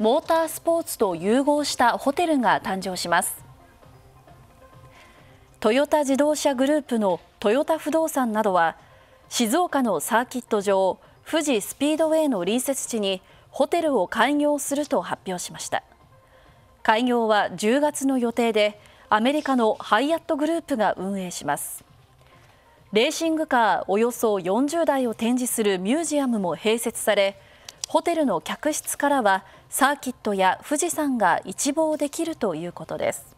モータースポーツと融合したホテルが誕生しますトヨタ自動車グループのトヨタ不動産などは静岡のサーキット場富士スピードウェイの隣接地にホテルを開業すると発表しました開業は10月の予定でアメリカのハイアットグループが運営しますレーシングカーおよそ40台を展示するミュージアムも併設されホテルの客室からはサーキットや富士山が一望できるということです。